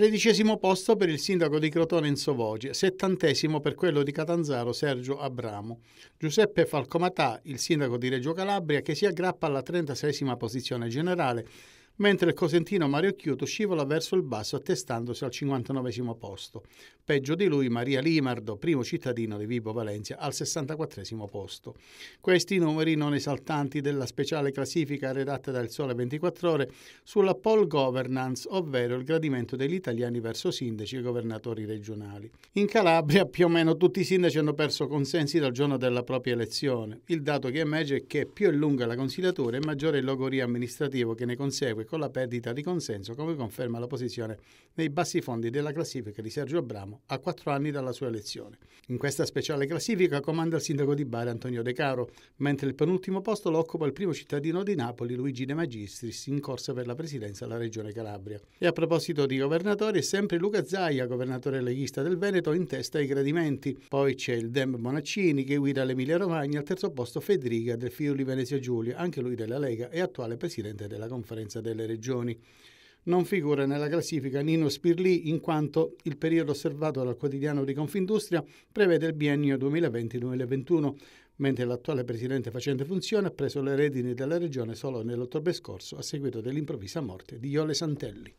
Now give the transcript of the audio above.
Tredicesimo posto per il sindaco di Crotone in Vogi, settantesimo per quello di Catanzaro Sergio Abramo. Giuseppe Falcomatà, il sindaco di Reggio Calabria, che si aggrappa alla trentasesima posizione generale mentre il cosentino Mario Chiuto scivola verso il basso attestandosi al 59 posto. Peggio di lui Maria Limardo, primo cittadino di Vibo Valencia, al 64 posto. Questi numeri non esaltanti della speciale classifica redatta dal Sole 24 Ore sulla poll governance, ovvero il gradimento degli italiani verso sindaci e governatori regionali. In Calabria più o meno tutti i sindaci hanno perso consensi dal giorno della propria elezione. Il dato che emerge è che più è lunga la consigliatura e maggiore è il logorio amministrativo che ne consegue con la perdita di consenso, come conferma la posizione nei bassi fondi della classifica di Sergio Abramo a quattro anni dalla sua elezione. In questa speciale classifica comanda il sindaco di Bari Antonio De Caro, mentre il penultimo posto lo occupa il primo cittadino di Napoli Luigi De Magistris in corsa per la presidenza della Regione Calabria. E a proposito di governatori, è sempre Luca Zaia, governatore leghista del Veneto, in testa ai gradimenti. Poi c'è il Dem Bonaccini che guida l'Emilia Romagna, al terzo posto Federica del Friuli Venezia Giulia, anche lui della Lega e attuale presidente della conferenza dei delle regioni. Non figura nella classifica Nino Spirlì in quanto il periodo osservato dal quotidiano di Confindustria prevede il biennio 2020-2021, mentre l'attuale presidente facente funzione ha preso le redini della regione solo nell'ottobre scorso a seguito dell'improvvisa morte di Iole Santelli.